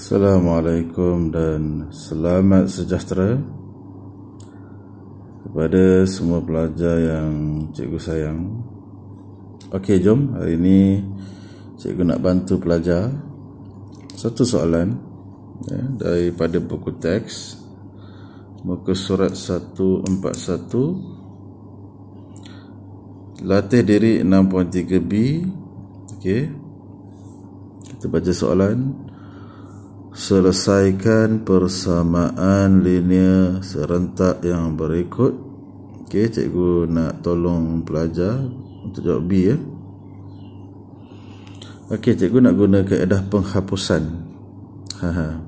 Assalamualaikum dan selamat sejahtera kepada semua pelajar yang cikgu sayang. Okey, jom hari ini cikgu nak bantu pelajar satu soalan ya, daripada buku teks muka surat 141 latih diri 6.3b okey kita baca soalan selesaikan persamaan linear serentak yang berikut ok cikgu nak tolong pelajar untuk jawab B ya ok cikgu nak guna keedah penghapusan haha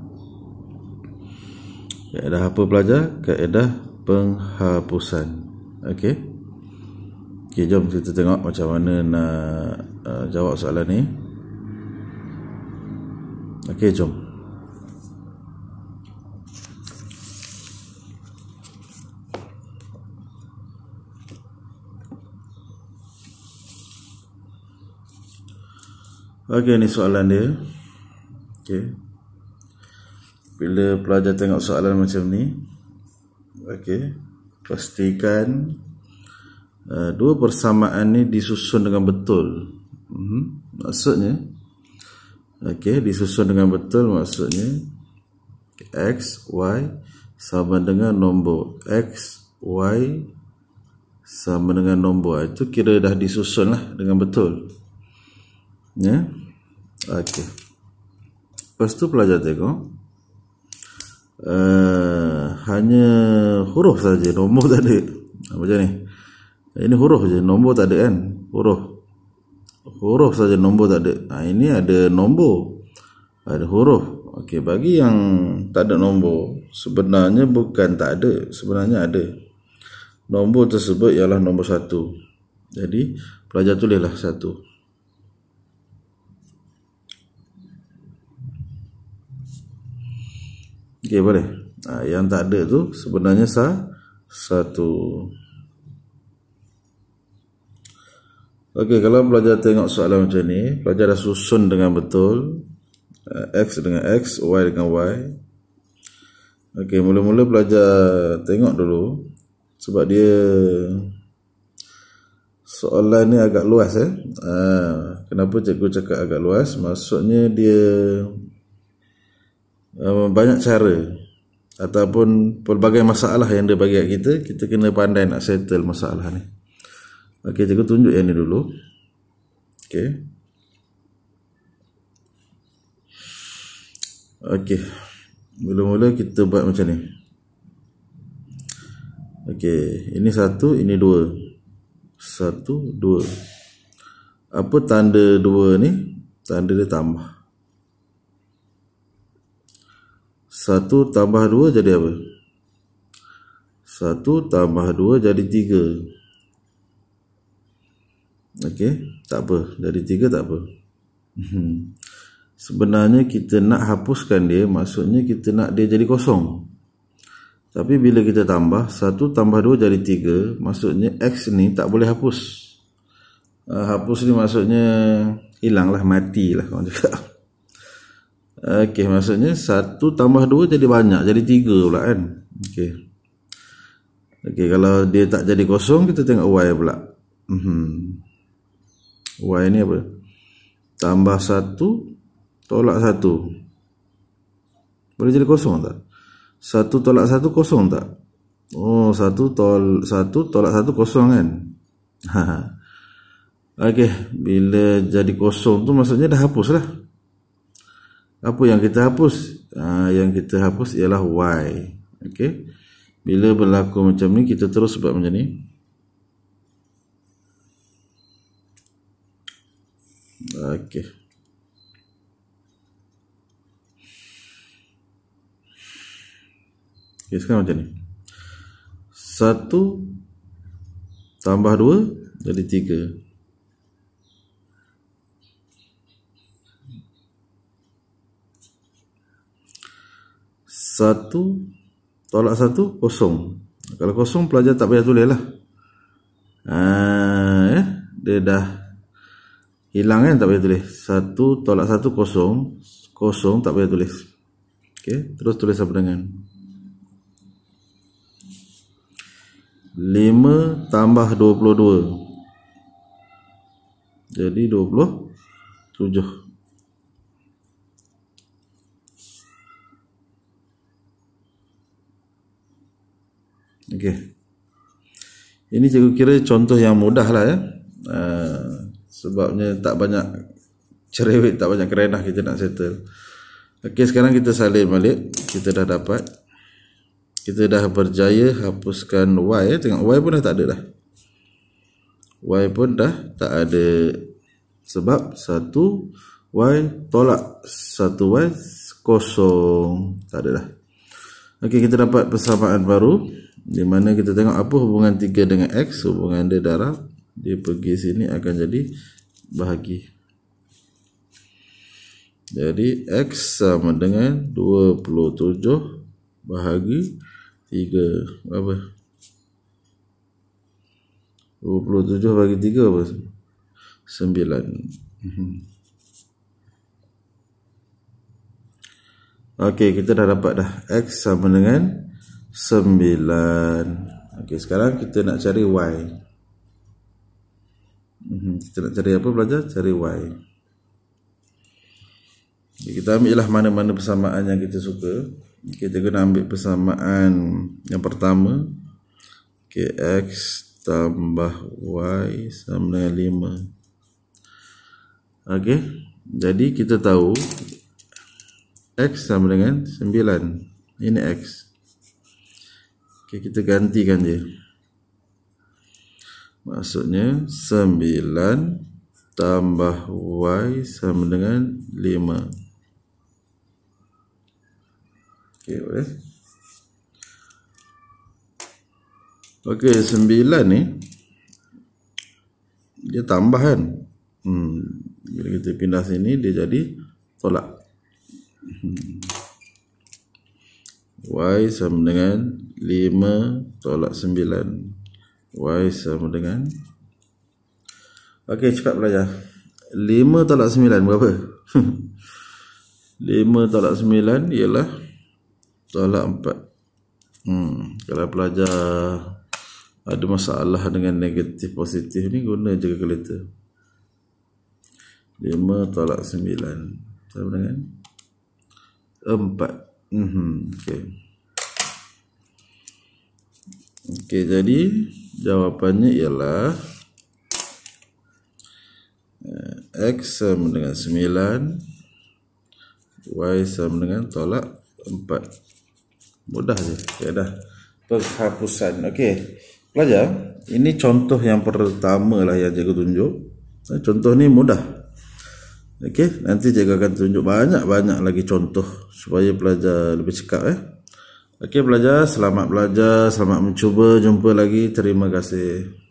keedah apa pelajar keedah penghapusan ok ok jom kita tengok macam mana nak uh, jawab soalan ni ok jom Okay ni soalan dia. Okay. Bila pelajar tengok soalan macam ni, okay, pastikan uh, dua persamaan ni disusun dengan betul. Mhm. Maksudnya okay, disusun dengan betul maksudnya x y sama dengan nombor x y sama dengan nombor itu kira dah disusun lah dengan betul. Ya. Yeah? Okay पस्तु plaza देखो hanya huruf saja nombor tak ada macam ni ini huruf saja nombor tak ada kan huruf huruf saja nombor tak ada ha, ini ada nombor ada huruf okey bagi yang tak ada nombor sebenarnya bukan tak ada sebenarnya ada nombor tersebut ialah nombor satu jadi pelajar tulislah satu Okey boleh. Ha, yang tak ada tu sebenarnya sah satu. Okey kalau pelajar tengok soalan macam ni, belajar dah susun dengan betul. Eh, X dengan X, Y dengan Y. Okey, mula-mula pelajar tengok dulu sebab dia soalan ni agak luas eh. Ha, kenapa cikgu cakap agak luas? Maksudnya dia banyak cara ataupun pelbagai masalah yang dia bagi kat kita, kita kena pandai nak settle masalah ni. Okey, cikgu tunjuk yang ni dulu. Okey. Okey. Mula-mula kita buat macam ni. Okey, ini satu, ini dua. Satu, dua. Apa tanda dua ni? Tanda dia tambah. Satu tambah dua jadi apa? Satu tambah dua jadi tiga. ok tak apa jadi 3 tak apa hmm. sebenarnya kita nak hapuskan dia maksudnya kita nak dia jadi kosong tapi bila kita tambah satu tambah dua jadi tiga, maksudnya X ni tak boleh hapus uh, hapus ni maksudnya hilanglah matilah kalau cakap Okey, maksudnya satu tambah dua jadi banyak, jadi tiga pula kan. Okey. Okey, kalau dia tak jadi kosong, kita tengok Y pula. Mm -hmm. Y ni apa? Tambah satu, tolak satu. Boleh jadi kosong tak? Satu tolak satu kosong tak? Oh, satu, tol satu tolak satu kosong kan? Okey, bila jadi kosong tu maksudnya dah hapus lah apa yang kita hapus ha, yang kita hapus ialah why okey bila berlaku macam ni kita terus buat macam ni okey okey sekarang macam ni 1 tambah 2 jadi 3 satu tolak satu kosong kalau kosong pelajar tak payah tulis lah ha, eh? dia dah hilang kan tak payah tulis satu tolak satu kosong kosong tak payah tulis Okay, terus tulis apa dengan lima tambah dua puluh dua jadi dua puluh tujuh. Okey. Ini cikgu kira contoh yang mudah lah ya. Uh, sebabnya tak banyak cerewet, tak banyak kerenah kita nak settle. Okey, sekarang kita salin balik. Kita dah dapat. Kita dah berjaya hapuskan Y. Ya. Tengok, Y pun dah tak ada dah. Y pun dah tak ada. Sebab satu Y tolak. Satu Y kosong. Tak ada dah. Okey, kita dapat persamaan baru di mana kita tengok apa hubungan 3 dengan X hubungan dia darab dia pergi sini akan jadi bahagi jadi X sama dengan 27 bahagi 3 berapa 27 bagi 3 apa 9 mhm. Okey, kita dah dapat dah X sama dengan sembilan Okey, sekarang kita nak cari Y mhm, Kita nak cari apa belajar? Cari Y okay, Kita ambillah mana-mana persamaan yang kita suka Kita guna ambil persamaan yang pertama Okey, X tambah Y sama dengan lima. Okey, jadi kita tahu X sama dengan sembilan. Ini X Okey, kita gantikan dia. Maksudnya 9 tambah y sama dengan 5. Okey, boleh. Okey, 9 ni dia tambah kan? Hmm, bila kita pindah sini dia jadi tolak. Hmm. Y sama dengan Lima tolak sembilan, Y sama dengan Ok cepat belajar Lima tolak sembilan berapa? Lima tolak sembilan ialah Tolak empat. hmm, Kalau pelajar Ada masalah dengan negatif positif ni Guna je kalkulator Lima tolak sembilan, Sama dengan empat. mm -hmm. hmm okay Okey, jadi jawapannya ialah eh, X sama dengan 9 Y sama dengan tolak 4 Mudah je, okay, dah Perhapusan, okey Pelajar, ini contoh yang pertama lah yang cikgu tunjuk eh, Contoh ni mudah Okey, nanti cikgu akan tunjuk banyak-banyak lagi contoh Supaya pelajar lebih cekap eh Okey belajar, selamat belajar, selamat mencuba, jumpa lagi, terima kasih.